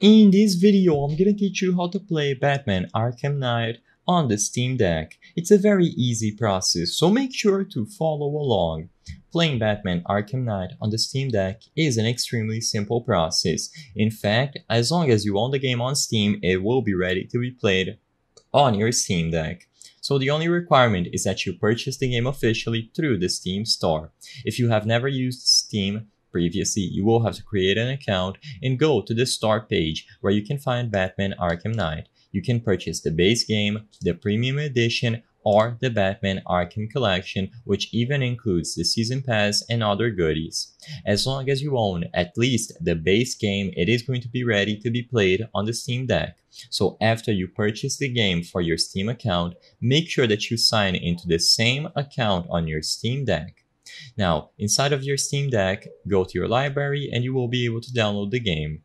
In this video, I'm gonna teach you how to play Batman Arkham Knight on the Steam Deck. It's a very easy process, so make sure to follow along. Playing Batman Arkham Knight on the Steam Deck is an extremely simple process. In fact, as long as you own the game on Steam, it will be ready to be played on your Steam Deck. So the only requirement is that you purchase the game officially through the Steam Store. If you have never used Steam, Previously, you will have to create an account and go to the start page where you can find Batman Arkham Knight. You can purchase the base game, the premium edition, or the Batman Arkham Collection, which even includes the Season Pass and other goodies. As long as you own at least the base game, it is going to be ready to be played on the Steam Deck. So after you purchase the game for your Steam account, make sure that you sign into the same account on your Steam Deck. Now, inside of your Steam Deck, go to your library and you will be able to download the game.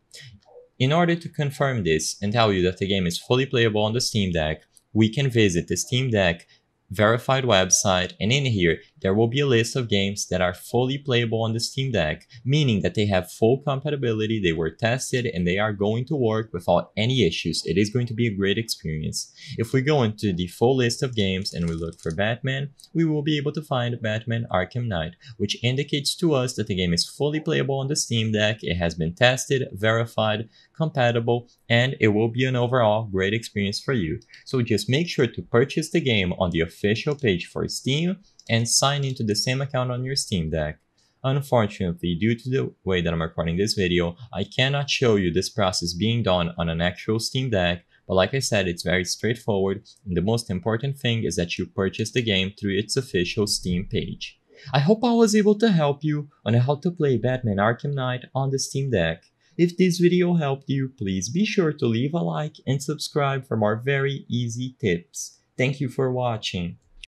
In order to confirm this and tell you that the game is fully playable on the Steam Deck, we can visit the Steam Deck verified website and in here there will be a list of games that are fully playable on the Steam Deck, meaning that they have full compatibility, they were tested, and they are going to work without any issues. It is going to be a great experience. If we go into the full list of games and we look for Batman, we will be able to find Batman Arkham Knight, which indicates to us that the game is fully playable on the Steam Deck, it has been tested, verified, compatible, and it will be an overall great experience for you. So just make sure to purchase the game on the official page for Steam, and sign into the same account on your Steam Deck. Unfortunately, due to the way that I'm recording this video, I cannot show you this process being done on an actual Steam Deck, but like I said, it's very straightforward, and the most important thing is that you purchase the game through its official Steam page. I hope I was able to help you on how to play Batman Arkham Knight on the Steam Deck. If this video helped you, please be sure to leave a like and subscribe for more very easy tips. Thank you for watching.